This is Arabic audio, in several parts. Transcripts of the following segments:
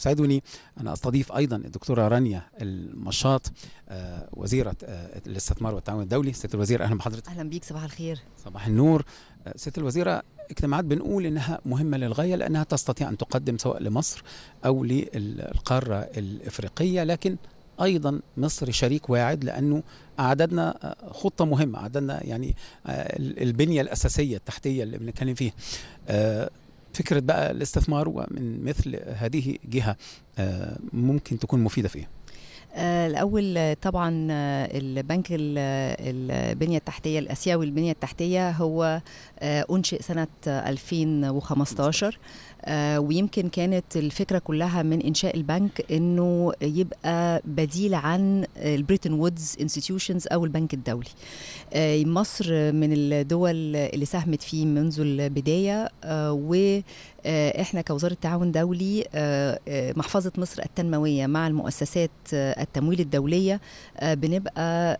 يسعدني أن أستضيف أيضا الدكتورة رانيا المشاط آه، وزيرة آه، الاستثمار والتعاون الدولي ست الوزير أهلا بحضرتك أهلا بيك صباح الخير صباح النور آه، ست الوزيرة اجتماعات بنقول انها مهمه للغايه لانها تستطيع ان تقدم سواء لمصر او للقاره الافريقيه لكن ايضا مصر شريك واعد لانه اعددنا خطه مهمه اعددنا يعني البنيه الاساسيه التحتيه اللي بنتكلم فيها فكره بقى الاستثمار من مثل هذه جهه آه، ممكن تكون مفيده فيه آه، الأول طبعا آه، البنك البنية التحتية الآسيوي البنية التحتية هو أنشئ سنة 2015 آه، ويمكن كانت الفكره كلها من انشاء البنك انه يبقى بديل عن البريتن وودز انستتيوشنز او البنك الدولي آه، مصر من الدول اللي ساهمت فيه منذ البدايه آه، و احنا كوزاره تعاون دولي محفظه مصر التنمويه مع المؤسسات التمويل الدوليه بنبقى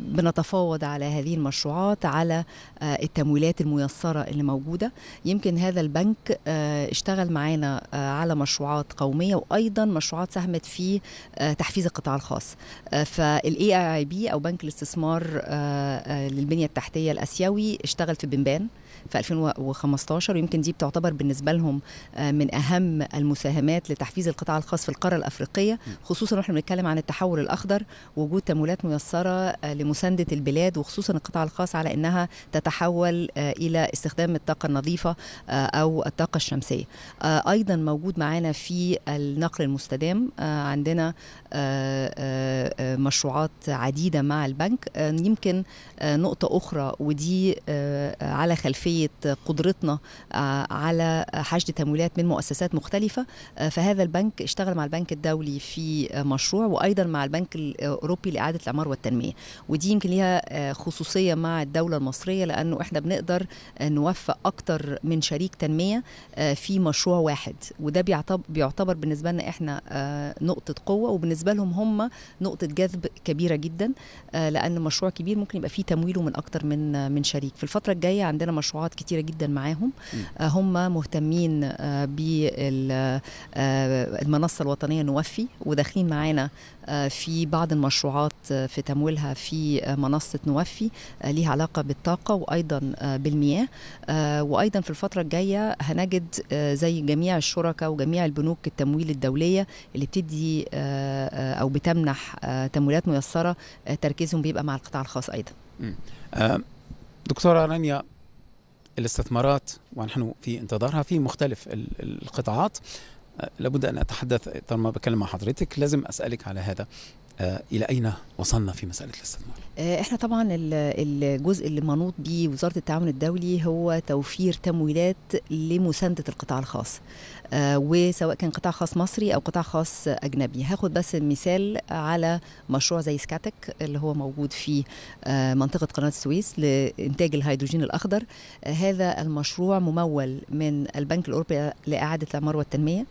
بنتفاوض على هذه المشروعات على التمويلات الميسره اللي موجوده يمكن هذا البنك آه، اشتغل معانا آه، على مشروعات قوميه وايضا مشروعات ساهمت في آه، تحفيز القطاع الخاص فالاي اي بي او بنك الاستثمار للبنيه التحتيه الاسيوي اشتغل في بنبان في 2015 ويمكن دي بتعتبر بالنسبه لهم آه، من اهم المساهمات لتحفيز القطاع الخاص في القاره الافريقيه خصوصا واحنا بنتكلم عن التحول الاخضر وجود تمويلات ميسره آه، لمسانده البلاد وخصوصا القطاع الخاص على انها تتحول آه، الى استخدام الطاقه النظيفه او الطاقه الشمسيه ايضا موجود معانا في النقل المستدام عندنا مشروعات عديدة مع البنك آه، يمكن آه، نقطة أخرى ودي آه، على خلفية قدرتنا على حشد تمويلات من مؤسسات مختلفة فهذا البنك اشتغل مع البنك الدولي في مشروع وأيضا مع البنك الأوروبي لإعادة الإعمار والتنمية ودي يمكن ليها خصوصية مع الدولة المصرية لأنه إحنا بنقدر نوفق أكتر من شريك تنمية في مشروع واحد وده بيعتبر بالنسبة لنا إحنا نقطة قوة وبالنسبة لهم هم نقطة جذب كبيره جدا آه، لان مشروع كبير ممكن يبقى فيه تمويله من اكتر من آه، من شريك في الفتره الجايه عندنا مشروعات كتيره جدا معاهم آه، هم مهتمين بالمنصه الوطنيه نوفي وداخلين معانا في بعض المشروعات في تمويلها في منصه نوفي ليها علاقه بالطاقه وايضا بالمياه وايضا في الفتره الجايه هنجد زي جميع الشركاء وجميع البنوك التمويل الدوليه اللي بتدي او بتمنح تمويلات ميسره آه، تركيزهم بيبقى مع القطاع الخاص ايضا آه، دكتوره رانيا الاستثمارات ونحن في انتظارها في مختلف القطاعات آه، لابد ان اتحدث طالما بكلم مع حضرتك لازم اسالك على هذا آه، الى اين وصلنا في مساله الاستثمار؟ آه، احنا طبعا الجزء اللي منوط به وزاره التعاون الدولي هو توفير تمويلات لمسانده القطاع الخاص آه، وسواء كان قطاع خاص مصري او قطاع خاص اجنبي هاخد بس مثال على مشروع زي سكاتك اللي هو موجود في منطقه قناه السويس لانتاج الهيدروجين الاخضر هذا المشروع ممول من البنك الاوروبي لاعاده الاعمار والتنميه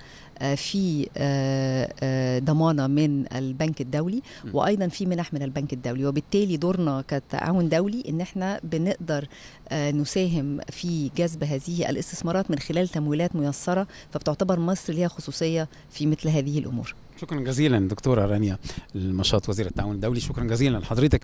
في آه، آه، ضمانه من البنك الدولي وايضا في منح من البنك الدولي وبالتالي دورنا كتعاون دولي ان احنا بنقدر آه، نساهم في جذب هذه الاستثمارات من خلال تمويلات ميسره فبتعتبر مصر ليها خصوصيه في مثل هذه الامور شكرا جزيلا دكتوره رانيا المشاط وزير التعاون الدولي شكرا جزيلا لحضرتك